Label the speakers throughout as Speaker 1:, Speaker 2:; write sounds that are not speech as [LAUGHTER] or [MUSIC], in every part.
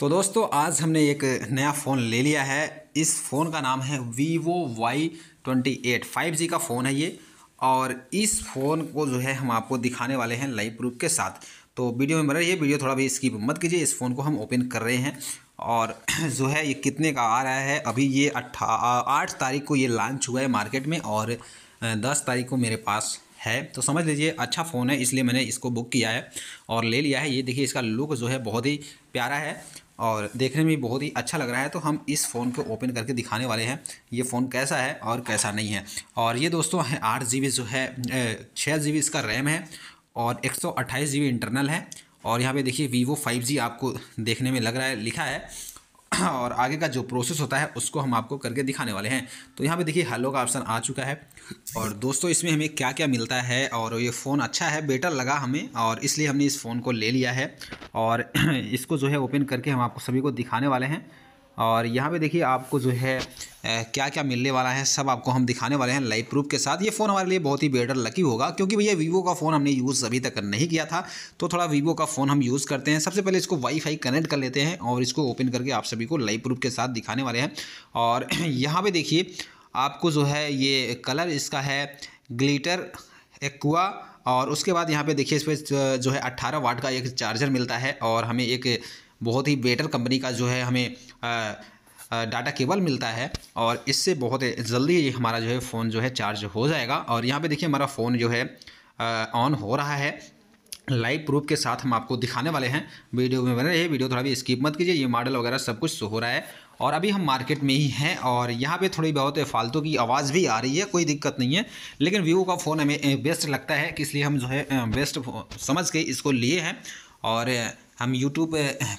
Speaker 1: तो दोस्तों आज हमने एक नया फ़ोन ले लिया है इस फ़ोन का नाम है Vivo Y twenty eight five G का फ़ोन है ये और इस फ़ोन को जो है हम आपको दिखाने वाले हैं लाइव प्रूफ के साथ तो वीडियो में रही है वीडियो थोड़ा भी स्किप मत कीजिए इस फ़ोन को हम ओपन कर रहे हैं और [CLEARS THROAT] जो है ये कितने का आ रहा है अभी ये अट्ठा आठ तारीख को ये लॉन्च हुआ है मार्केट में और दस तारीख को मेरे पास है तो समझ लीजिए अच्छा फ़ोन है इसलिए मैंने इसको बुक किया है और ले लिया है ये देखिए इसका लुक जो है बहुत ही प्यारा है और देखने में बहुत ही अच्छा लग रहा है तो हम इस फ़ोन को ओपन करके दिखाने वाले हैं ये फ़ोन कैसा है और कैसा नहीं है और ये दोस्तों है आठ जी जो है छः जी इसका रैम है और एक सौ इंटरनल है और यहाँ पे देखिए वीवो फाइव आपको देखने में लग रहा है लिखा है [CLEARS THROAT] और आगे का जो प्रोसेस होता है उसको हम आपको करके दिखाने वाले हैं तो यहाँ पे देखिए हेलो का ऑप्शन आ चुका है और दोस्तों इसमें हमें क्या क्या मिलता है और ये फ़ोन अच्छा है बेटर लगा हमें और इसलिए हमने इस फ़ोन को ले लिया है और [CLEARS THROAT] इसको जो है ओपन करके हम आपको सभी को दिखाने वाले हैं और यहाँ पे देखिए आपको जो है क्या क्या मिलने वाला है सब आपको हम दिखाने वाले हैं लाइव प्रूफ के साथ ये फ़ोन हमारे लिए बहुत ही बेटर लकी होगा क्योंकि भैया वीवो का फ़ोन हमने यूज़ अभी तक नहीं किया था तो थोड़ा वीवो का फ़ोन हम यूज़ करते हैं सबसे पहले इसको वाईफाई कनेक्ट कर लेते हैं और इसको ओपन करके आप सभी को लाइव प्रूफ के साथ दिखाने वाले हैं और [CLEARS THROAT] यहाँ पर देखिए आपको जो है ये कलर इसका है ग्लीटर एक्वा और उसके बाद यहाँ पे देखिए इस पर जो है 18 वाट का एक चार्जर मिलता है और हमें एक बहुत ही बेटर कंपनी का जो है हमें डाटा केबल मिलता है और इससे बहुत जल्दी हमारा जो है फ़ोन जो है चार्ज हो जाएगा और यहाँ पे देखिए हमारा फ़ोन जो है ऑन हो रहा है लाइव प्रूफ के साथ हम आपको दिखाने वाले हैं वीडियो में बने रहिए वीडियो थोड़ा भी स्किप मत कीजिए ये मॉडल वगैरह सब कुछ हो रहा है और अभी हम मार्केट में ही हैं और यहाँ पे थोड़ी बहुत फालतू की आवाज़ भी आ रही है कोई दिक्कत नहीं है लेकिन वीवो का फ़ोन हमें बेस्ट लगता है इसलिए हम जो है बेस्ट समझ के इसको लिए हैं और हम यूट्यूब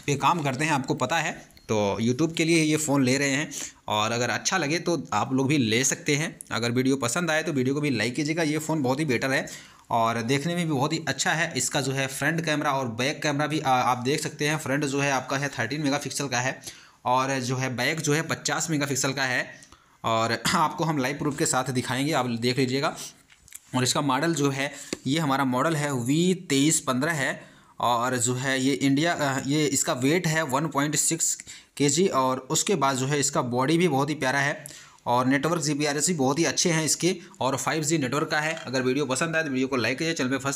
Speaker 1: पे काम करते हैं आपको पता है तो यूट्यूब के लिए ये फ़ोन ले रहे हैं और अगर अच्छा लगे तो आप लोग भी ले सकते हैं अगर वीडियो पसंद आए तो वीडियो को भी लाइक कीजिएगा ये फ़ोन बहुत ही बेटर है और देखने में भी बहुत ही अच्छा है इसका जो है फ्रंट कैमरा और बैक कैमरा भी आ, आप देख सकते हैं फ्रंट जो है आपका है थर्टीन पिक्सल का है और जो है बैक जो है पचास पिक्सल का है और [CLEARS THROAT] आपको हम लाइव प्रूफ के साथ दिखाएंगे आप देख लीजिएगा और इसका मॉडल जो है ये हमारा मॉडल है वी तेईस पंद्रह है और जो है ये इंडिया ये इसका वेट है 1.6 जी और उसके बाद जो है इसका बॉडी भी बहुत ही प्यारा है और नेटवर्क जी भी बहुत ही अच्छे हैं इसके और 5G नेटवर्क का है अगर वीडियो पसंद आए तो वीडियो को लाइक कीजिए चैनल पर फर्स्ट